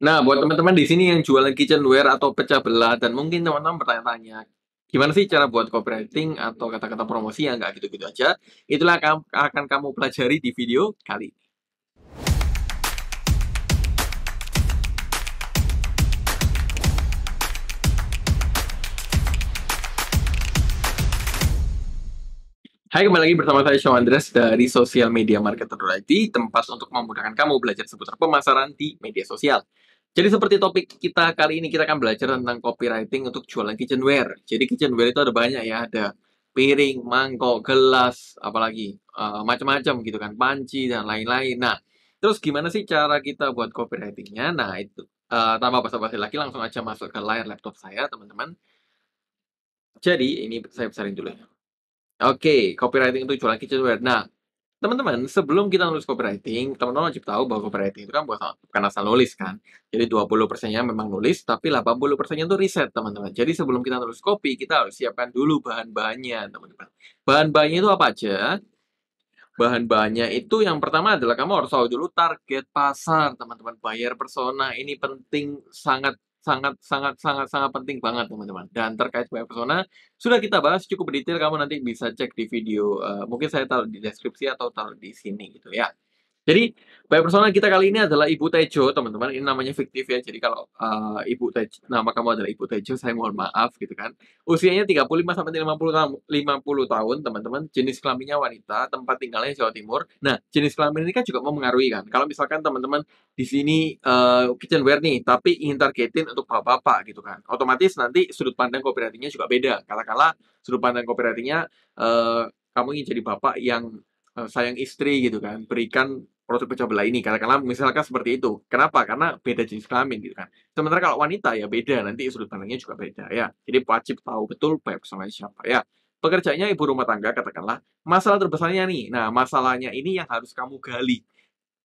Nah, buat teman-teman di sini yang jualan kitchenware atau pecah belah dan mungkin teman-teman bertanya-tanya, gimana sih cara buat copywriting atau kata-kata promosi yang nggak gitu-gitu aja? Itulah akan, kamu pelajari di video kali ini. Hai, kembali lagi bersama saya Shaw Andres dari Social Media Marketer Authority tempat untuk memudahkan kamu belajar seputar pemasaran di media sosial. Jadi seperti topik kita kali ini kita akan belajar tentang copywriting untuk jualan kitchenware. Jadi kitchenware itu ada banyak ya, ada piring, mangkok, gelas, apalagi uh, macam-macam gitu kan, panci dan lain-lain. Nah, terus gimana sih cara kita buat copywritingnya? Nah itu uh, tanpa basa-basi lagi langsung aja masuk ke layar laptop saya teman-teman. Jadi ini saya besarin dulu. Ya. Oke, okay, copywriting untuk jualan kitchenware. Nah, teman-teman, sebelum kita nulis copywriting, teman-teman wajib tahu bahwa copywriting itu kan bukan, bukan asal nulis kan. Jadi 20 persennya memang nulis, tapi 80 persennya itu riset, teman-teman. Jadi sebelum kita nulis copy, kita harus siapkan dulu bahan-bahannya, teman-teman. Bahan-bahannya itu apa aja? Bahan-bahannya itu yang pertama adalah kamu harus tahu dulu target pasar, teman-teman. Buyer persona ini penting sangat sangat sangat sangat sangat penting banget teman-teman. Dan terkait buyer persona sudah kita bahas cukup detail kamu nanti bisa cek di video uh, mungkin saya taruh di deskripsi atau taruh di sini gitu ya. Jadi by personal kita kali ini adalah Ibu Tejo, teman-teman. Ini namanya fiktif ya. Jadi kalau uh, Ibu Tejo, nama kamu adalah Ibu Tejo, saya mohon maaf gitu kan. Usianya 35 sampai 50 tahun, 50 tahun, teman-teman. Jenis kelaminnya wanita, tempat tinggalnya Jawa Timur. Nah, jenis kelamin ini kan juga mempengaruhi kan. Kalau misalkan teman-teman di sini uh, eh, kitchenware nih, tapi ingin targetin untuk bapak-bapak gitu kan. Otomatis nanti sudut pandang kooperatifnya juga beda. Kala-kala sudut pandang kooperatifnya uh, kamu ingin jadi bapak yang Eh, sayang istri gitu kan berikan produk pecah belah ini katakanlah misalkan seperti itu kenapa karena beda jenis kelamin gitu kan sementara kalau wanita ya beda nanti sudut pandangnya juga beda ya jadi wajib tahu betul baik sama siapa ya pekerjaannya ibu rumah tangga katakanlah masalah terbesarnya nih nah masalahnya ini yang harus kamu gali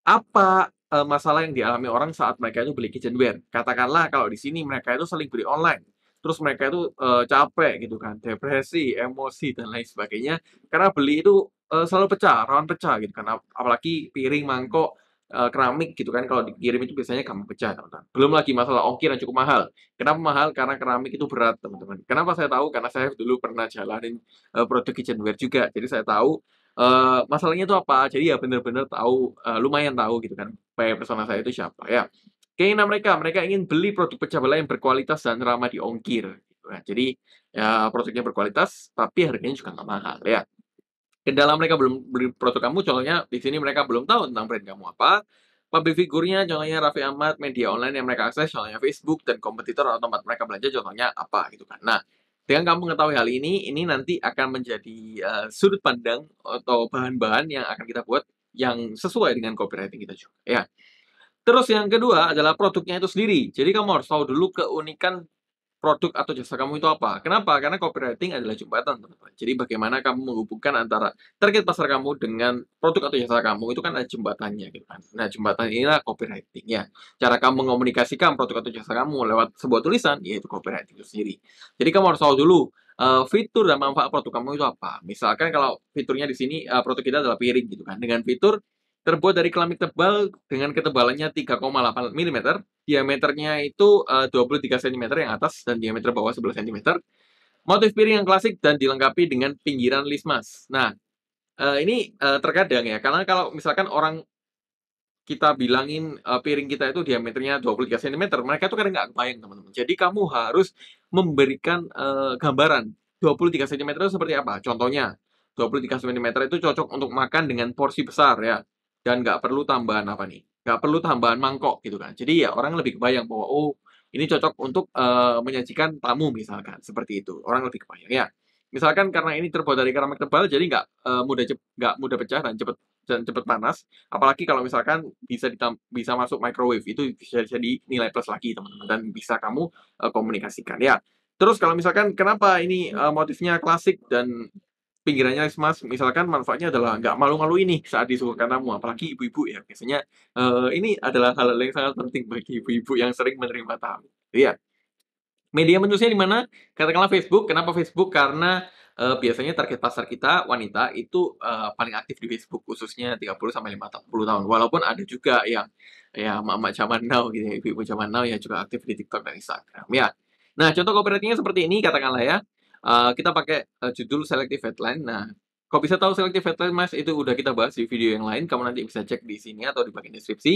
apa e, masalah yang dialami orang saat mereka itu beli kitchenware katakanlah kalau di sini mereka itu saling beli online terus mereka itu e, capek gitu kan depresi emosi dan lain sebagainya karena beli itu uh, selalu pecah, rawan pecah gitu kan. Apalagi piring, mangkok, uh, keramik gitu kan kalau dikirim itu biasanya gampang pecah teman-teman. Belum lagi masalah ongkir yang cukup mahal. Kenapa mahal? Karena keramik itu berat teman-teman. Kenapa saya tahu? Karena saya dulu pernah jalanin uh, produk kitchenware juga. Jadi saya tahu Uh, masalahnya itu apa? Jadi ya benar-benar tahu, uh, lumayan tahu gitu kan, pay persona saya itu siapa ya. Keinginan mereka, mereka ingin beli produk pecah belah yang berkualitas dan ramah diongkir. Gitu kan. Jadi ya produknya berkualitas, tapi harganya juga nggak mahal ya ke dalam mereka belum beli produk kamu, contohnya di sini mereka belum tahu tentang brand kamu apa. Public figurnya, contohnya Raffi Ahmad, media online yang mereka akses, contohnya Facebook, dan kompetitor atau tempat mereka belanja, contohnya apa gitu kan. Nah, dengan kamu mengetahui hal ini, ini nanti akan menjadi uh, sudut pandang atau bahan-bahan yang akan kita buat yang sesuai dengan copywriting kita juga. Ya. Terus yang kedua adalah produknya itu sendiri. Jadi kamu harus tahu dulu keunikan produk atau jasa kamu itu apa. Kenapa? Karena copywriting adalah jembatan, teman-teman. Jadi bagaimana kamu menghubungkan antara target pasar kamu dengan produk atau jasa kamu itu kan ada jembatannya gitu kan. Nah, jembatan inilah copywriting ya. Cara kamu mengomunikasikan produk atau jasa kamu lewat sebuah tulisan yaitu copywriting itu sendiri. Jadi kamu harus tahu dulu Uh, fitur dan manfaat produk kamu itu apa? Misalkan kalau fiturnya di sini uh, produk kita adalah piring gitu kan. Dengan fitur terbuat dari kelamin tebal dengan ketebalannya 3,8 mm, diameternya itu uh, 23 cm yang atas dan diameter bawah 11 cm. Motif piring yang klasik dan dilengkapi dengan pinggiran lismas. Nah, uh, ini uh, terkadang ya, karena kalau misalkan orang kita bilangin uh, piring kita itu diameternya 23 cm, mereka itu kadang nggak kebayang, teman-teman. Jadi kamu harus memberikan uh, gambaran 23 cm itu seperti apa. Contohnya, 23 cm itu cocok untuk makan dengan porsi besar ya dan nggak perlu tambahan apa nih nggak perlu tambahan mangkok gitu kan jadi ya orang lebih kebayang bahwa oh ini cocok untuk uh, menyajikan tamu misalkan seperti itu orang lebih kebayang ya misalkan karena ini terbuat dari keramik tebal jadi nggak uh, mudah nggak mudah pecah dan cepet dan cepet panas apalagi kalau misalkan bisa bisa masuk microwave itu bisa jadi nilai plus lagi teman-teman dan bisa kamu uh, komunikasikan ya Terus kalau misalkan kenapa ini uh, motifnya klasik dan pinggirannya mas misalkan manfaatnya adalah nggak malu-malu ini saat disuguhkan tamu apalagi ibu-ibu ya biasanya uh, ini adalah hal yang sangat penting bagi ibu-ibu yang sering menerima tamu iya media menulisnya di mana katakanlah Facebook kenapa Facebook karena uh, biasanya target pasar kita wanita itu uh, paling aktif di Facebook khususnya 30 sampai 50 tahun walaupun ada juga yang ya mama zaman now gitu ya, ibu-ibu zaman now yang juga aktif di TikTok dan Instagram ya nah contoh kooperatifnya seperti ini katakanlah ya uh, kita pakai uh, judul selective headline. Nah, kau bisa tahu selective headline mas itu udah kita bahas di video yang lain. Kamu nanti bisa cek di sini atau di bagian deskripsi.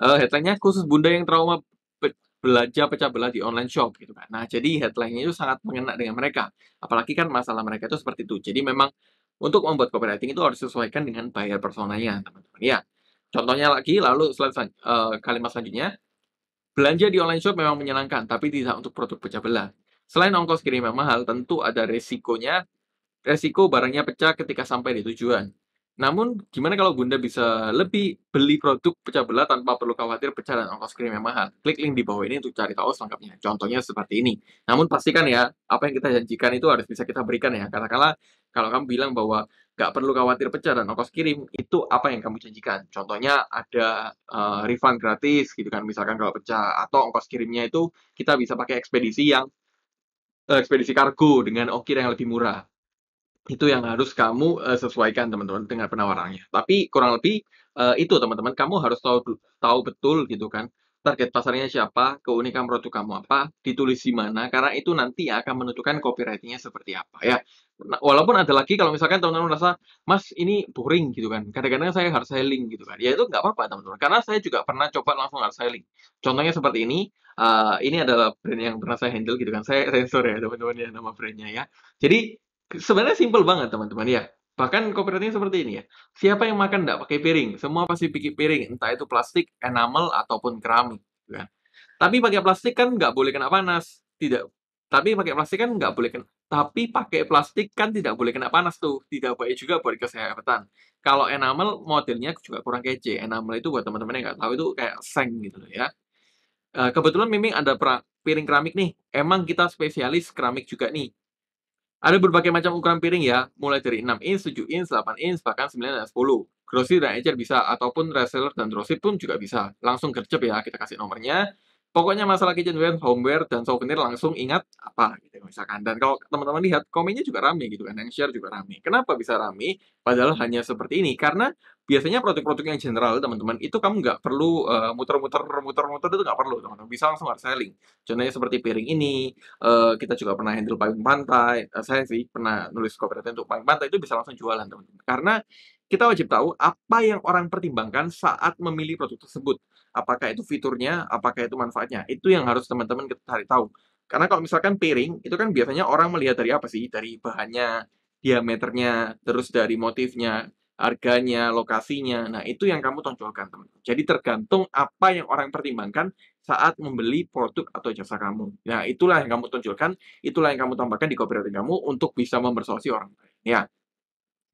Uh, headline-nya khusus bunda yang trauma pe belanja pecah belah di online shop gitu kan. Nah, jadi headline-nya itu sangat mengena dengan mereka. Apalagi kan masalah mereka itu seperti itu. Jadi memang untuk membuat copywriting itu harus disesuaikan dengan buyer personanya, teman-teman. Ya, contohnya lagi, lalu selan, uh, kalimat selanjutnya, belanja di online shop memang menyenangkan, tapi tidak untuk produk pecah belah. Selain ongkos kirim yang mahal, tentu ada resikonya, resiko barangnya pecah ketika sampai di tujuan. Namun, gimana kalau Bunda bisa lebih beli produk pecah belah tanpa perlu khawatir pecah dan ongkos kirim yang mahal? Klik link di bawah ini untuk cari tahu selengkapnya. Contohnya seperti ini. Namun pastikan ya, apa yang kita janjikan itu harus bisa kita berikan ya. kala kalau kamu bilang bahwa nggak perlu khawatir pecah dan ongkos kirim, itu apa yang kamu janjikan? Contohnya ada uh, refund gratis gitu kan, misalkan kalau pecah. Atau ongkos kirimnya itu kita bisa pakai ekspedisi yang Eh, ekspedisi kargo dengan ongkir yang lebih murah. Itu yang harus kamu uh, sesuaikan teman-teman dengan penawarannya. Tapi kurang lebih uh, itu teman-teman, kamu harus tahu tahu betul gitu kan target pasarnya siapa, keunikan produk kamu apa, ditulis di mana, karena itu nanti akan menentukan copywritingnya seperti apa ya. Nah, walaupun ada lagi kalau misalkan teman-teman merasa, mas ini boring gitu kan, kadang-kadang saya hard selling gitu kan, ya itu nggak apa-apa teman-teman, karena saya juga pernah coba langsung hard selling. Contohnya seperti ini, uh, ini adalah brand yang pernah saya handle gitu kan, saya sensor ya teman-teman ya nama brandnya ya. Jadi sebenarnya simple banget teman-teman ya Bahkan kooperatifnya seperti ini ya. Siapa yang makan tidak pakai piring? Semua pasti pikir piring, entah itu plastik, enamel, ataupun keramik. Gitu kan? Tapi pakai plastik kan nggak boleh kena panas. Tidak. Tapi pakai plastik kan nggak boleh kena. Tapi pakai plastik kan tidak boleh kena panas tuh. Tidak baik juga buat kesehatan. Kalau enamel modelnya juga kurang kece. Enamel itu buat teman-teman yang nggak tahu itu kayak seng gitu loh ya. Eh, kebetulan Miming ada piring keramik nih. Emang kita spesialis keramik juga nih. Ada berbagai macam ukuran piring ya, mulai dari 6 inch, 7 inch, 8 inch, bahkan 9 dan 10. Grocery dan ecer bisa, ataupun reseller dan grosir pun juga bisa. Langsung gercep ya, kita kasih nomornya. Pokoknya masalah kitchenware, homeware, dan souvenir langsung ingat apa gitu misalkan. Dan kalau teman-teman lihat, komennya juga rame gitu kan, yang share juga rame. Kenapa bisa rame? Padahal hanya seperti ini, karena biasanya produk-produk yang general teman-teman itu kamu nggak perlu muter eh, muter-muter muter-muter itu nggak perlu teman-teman bisa langsung hard selling contohnya seperti piring ini uh, kita juga pernah handle payung pantai uh, saya sih pernah nulis copywriting untuk payung pantai itu bisa langsung jualan teman-teman karena kita wajib tahu apa yang orang pertimbangkan saat memilih produk tersebut apakah itu fiturnya apakah itu manfaatnya itu yang harus teman-teman cari tahu karena kalau misalkan piring itu kan biasanya orang melihat dari apa sih dari bahannya diameternya terus dari motifnya harganya, lokasinya. Nah, itu yang kamu tonjolkan, teman. Jadi tergantung apa yang orang pertimbangkan saat membeli produk atau jasa kamu. Nah, itulah yang kamu tonjolkan, itulah yang kamu tambahkan di copywriting kamu untuk bisa mempersuasi orang Ya.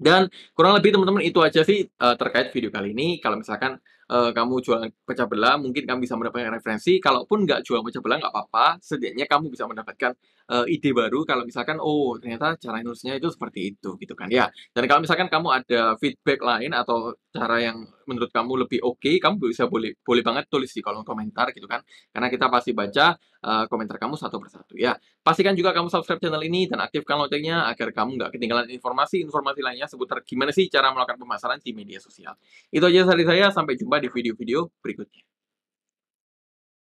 Dan kurang lebih teman-teman itu aja sih uh, terkait video kali ini. Kalau misalkan uh, kamu jualan pecah belah, mungkin kamu bisa mendapatkan referensi. Kalaupun nggak jual pecah belah nggak apa-apa, setidaknya kamu bisa mendapatkan uh, ide baru kalau misalkan oh ternyata cara nulisnya itu seperti itu gitu kan ya dan kalau misalkan kamu ada feedback lain atau cara yang menurut kamu lebih oke okay, kamu bisa boleh boleh banget tulis di kolom komentar gitu kan karena kita pasti baca uh, komentar kamu satu persatu ya pastikan juga kamu subscribe channel ini dan aktifkan loncengnya agar kamu nggak ketinggalan informasi-informasi lainnya seputar gimana sih cara melakukan pemasaran di media sosial itu aja dari saya sampai jumpa di video-video berikutnya